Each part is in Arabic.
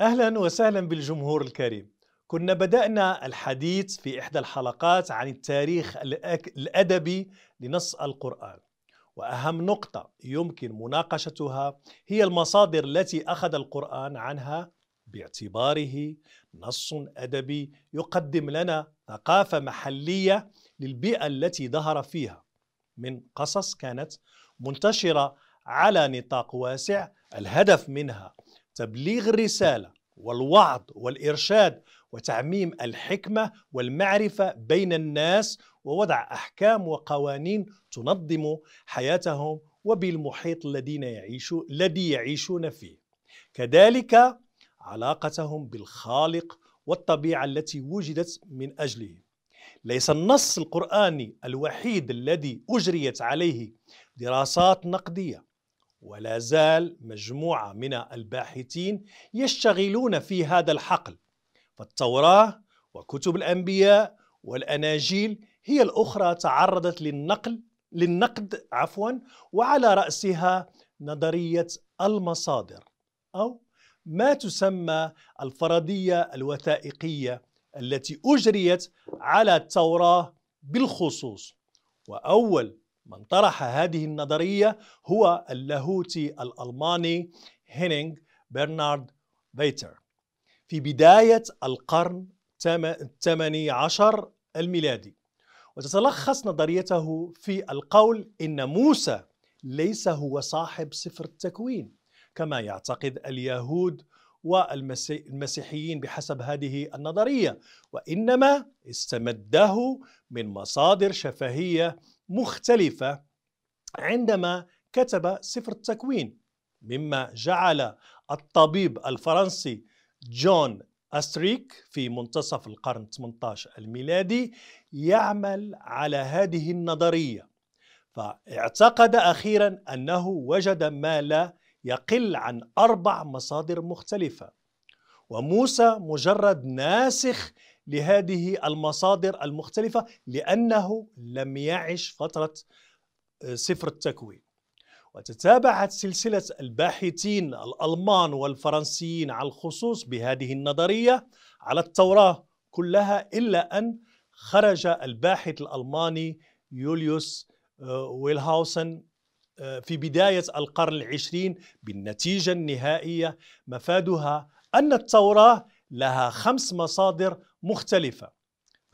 أهلا وسهلا بالجمهور الكريم كنا بدأنا الحديث في إحدى الحلقات عن التاريخ الأدبي لنص القرآن وأهم نقطة يمكن مناقشتها هي المصادر التي أخذ القرآن عنها باعتباره نص أدبي يقدم لنا ثقافة محلية للبيئة التي ظهر فيها من قصص كانت منتشرة على نطاق واسع الهدف منها تبليغ الرسالة والوعظ والإرشاد وتعميم الحكمة والمعرفة بين الناس ووضع أحكام وقوانين تنظم حياتهم وبالمحيط الذين يعيشوا الذي يعيشون فيه كذلك علاقتهم بالخالق والطبيعة التي وجدت من أجله ليس النص القرآني الوحيد الذي أجريت عليه دراسات نقدية ولا زال مجموعة من الباحثين يشتغلون في هذا الحقل فالتوراة وكتب الأنبياء والأناجيل هي الأخرى تعرضت للنقل للنقد عفوا وعلى رأسها نظرية المصادر أو ما تسمى الفرضية الوثائقية التي أجريت على التوراة بالخصوص وأول من طرح هذه النظرية هو اللاهوتي الألماني هينينغ برنارد فيتر في بداية القرن الثامن عشر الميلادي وتتلخص نظريته في القول إن موسى ليس هو صاحب سفر التكوين كما يعتقد اليهود والمسيحيين بحسب هذه النظرية وإنما استمده من مصادر شفهية مختلفة عندما كتب سفر التكوين مما جعل الطبيب الفرنسي جون أستريك في منتصف القرن 18 الميلادي يعمل على هذه النظرية فاعتقد أخيرا أنه وجد ما لا يقل عن أربع مصادر مختلفة وموسى مجرد ناسخ لهذه المصادر المختلفة لأنه لم يعش فترة آه، سفر التكوين وتتابعت سلسلة الباحثين الألمان والفرنسيين على الخصوص بهذه النظرية على التوراة كلها إلا أن خرج الباحث الألماني يوليوس آه، ويلهاوسن آه، في بداية القرن العشرين بالنتيجة النهائية مفادها أن التوراة لها خمس مصادر مختلفة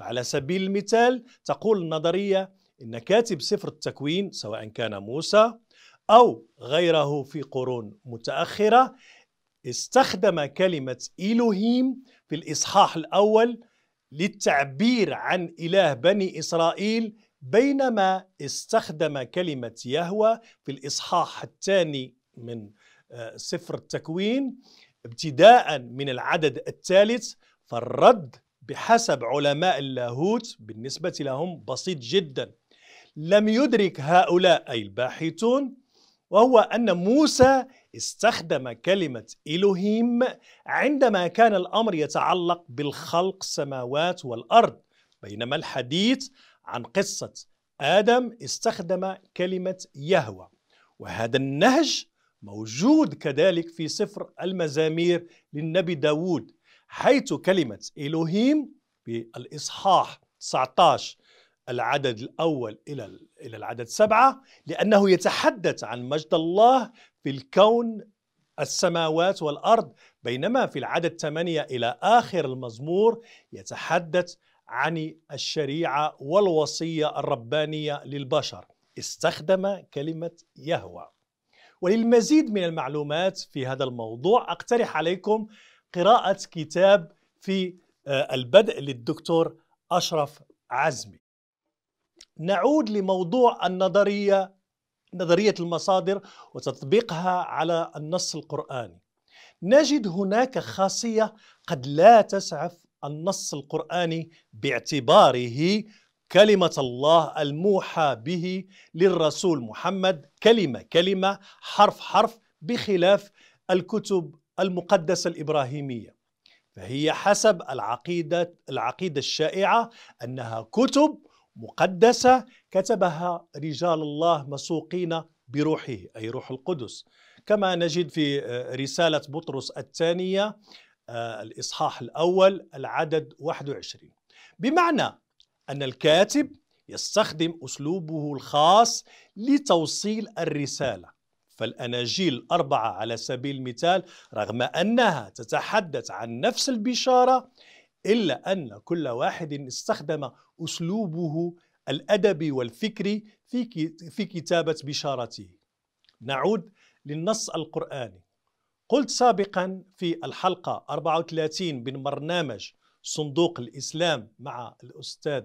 على سبيل المثال تقول النظرية إن كاتب سفر التكوين سواء كان موسى أو غيره في قرون متأخرة استخدم كلمة إلهيم في الإصحاح الأول للتعبير عن إله بني إسرائيل بينما استخدم كلمة يهوى في الإصحاح الثاني من آه، سفر التكوين ابتداء من العدد الثالث فالرد بحسب علماء اللاهوت بالنسبة لهم بسيط جدا لم يدرك هؤلاء أي الباحثون وهو أن موسى استخدم كلمة إلهيم عندما كان الأمر يتعلق بالخلق السماوات والأرض بينما الحديث عن قصة آدم استخدم كلمة يهوى وهذا النهج موجود كذلك في سفر المزامير للنبي داود حيث كلمة إلهيم بالإصحاح 19 العدد الأول إلى إلى العدد سبعة لأنه يتحدث عن مجد الله في الكون السماوات والأرض بينما في العدد ثمانية إلى آخر المزمور يتحدث عن الشريعة والوصية الربانية للبشر استخدم كلمة يهوى وللمزيد من المعلومات في هذا الموضوع أقترح عليكم قراءة كتاب في آه، البدء للدكتور أشرف عزمي نعود لموضوع النظرية نظرية المصادر وتطبيقها على النص القرآني نجد هناك خاصية قد لا تسعف النص القرآني باعتباره كلمة الله الموحى به للرسول محمد كلمة كلمة حرف حرف بخلاف الكتب المقدسة الإبراهيمية فهي حسب العقيدة العقيدة الشائعة أنها كتب مقدسة كتبها رجال الله مسوقين بروحه أي روح القدس كما نجد في آه، رسالة بطرس الثانية آه، الإصحاح الأول العدد 21 بمعنى أن الكاتب يستخدم أسلوبه الخاص لتوصيل الرسالة فالأناجيل الأربعة على سبيل المثال رغم أنها تتحدث عن نفس البشارة إلا أن كل واحد استخدم أسلوبه الأدبي والفكري في في كتابة بشارته. نعود للنص القرآني. قلت سابقا في الحلقة 34 من برنامج صندوق الإسلام مع الأستاذ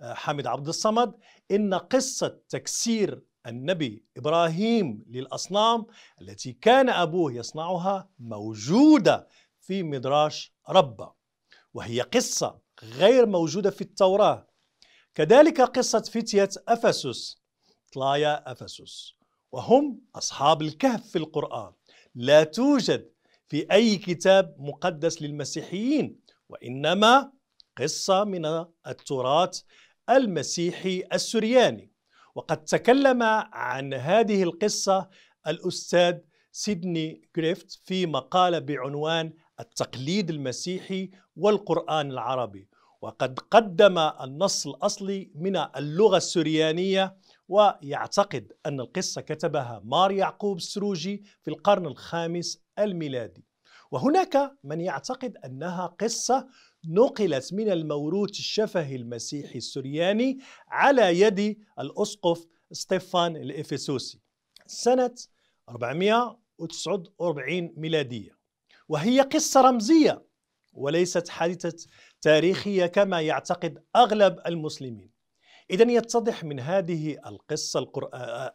آه، حامد عبد الصمد إن قصة تكسير النبي إبراهيم للأصنام التي كان أبوه يصنعها موجودة في مدراش ربه وهي قصة غير موجودة في التوراة كذلك قصة فتية أفسس طلايا أفسس وهم أصحاب الكهف في القرآن لا توجد في أي كتاب مقدس للمسيحيين وإنما قصة من التراث المسيحي السرياني وقد تكلم عن هذه القصة الأستاذ سيدني جريفت في مقالة بعنوان التقليد المسيحي والقرآن العربي وقد قدم النص الأصلي من اللغة السريانية ويعتقد أن القصة كتبها مار يعقوب السروجي في القرن الخامس الميلادي وهناك من يعتقد أنها قصة نقلت من الموروث الشفهي المسيحي السرياني على يد الأسقف ستيفان الإفسوسي سنة 449 ميلادية وهي قصة رمزية وليست حادثة تاريخية كما يعتقد أغلب المسلمين إذا يتضح من هذه القصة القرآ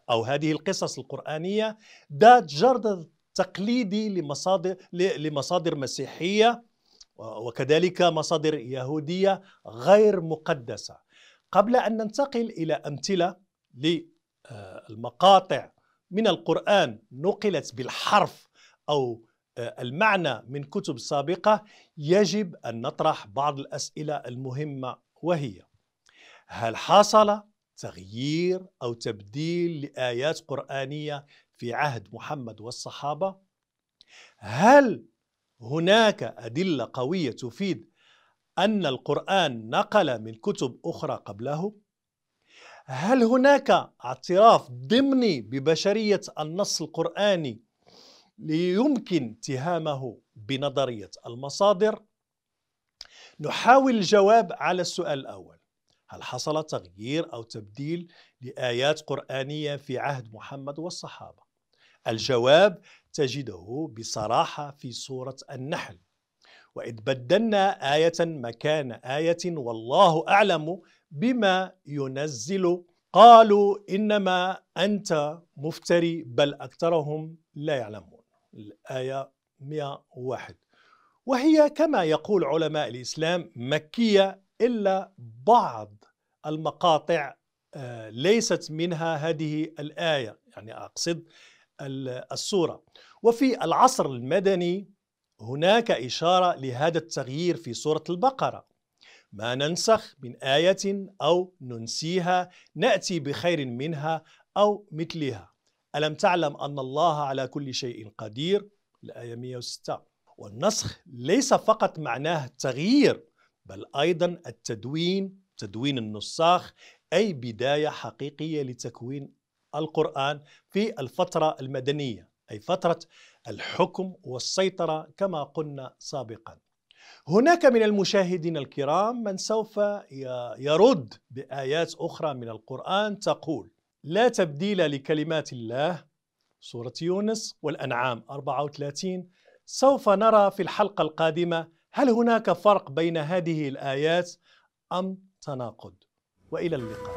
أو هذه القصص القرآنية ذات جردة تقليدي لمصادر لمصادر مسيحيه وكذلك مصادر يهوديه غير مقدسه قبل ان ننتقل الى امثله للمقاطع من القران نقلت بالحرف او آه، المعنى من كتب سابقه يجب ان نطرح بعض الاسئله المهمه وهي هل حصل تغيير او تبديل لايات قرانيه في عهد محمد والصحابة هل هناك أدلة قوية تفيد أن القرآن نقل من كتب أخرى قبله؟ هل هناك اعتراف ضمني ببشرية النص القرآني ليمكن اتهامه بنظرية المصادر؟ نحاول الجواب على السؤال الأول هل حصل تغيير أو تبديل لآيات قرآنية في عهد محمد والصحابة؟ الجواب تجده بصراحة في سورة النحل وإذ بدلنا آية مكان آية والله أعلم بما ينزل قالوا إنما أنت مفتري بل أكثرهم لا يعلمون الآية 101 وهي كما يقول علماء الإسلام مكية إلا بعض المقاطع آه، ليست منها هذه الآية يعني أقصد الصورة وفي العصر المدني هناك إشارة لهذا التغيير في سورة البقرة ما ننسخ من آية أو ننسيها نأتي بخير منها أو مثلها ألم تعلم أن الله على كل شيء قدير الآية 106 والنسخ ليس فقط معناه التغيير بل أيضا التدوين تدوين النساخ أي بداية حقيقية لتكوين القرآن في الفترة المدنية أي فترة الحكم والسيطرة كما قلنا سابقا هناك من المشاهدين الكرام من سوف يرد بآيات أخرى من القرآن تقول لا تبديل لكلمات الله سورة يونس والأنعام 34 سوف نرى في الحلقة القادمة هل هناك فرق بين هذه الآيات أم تناقض وإلى اللقاء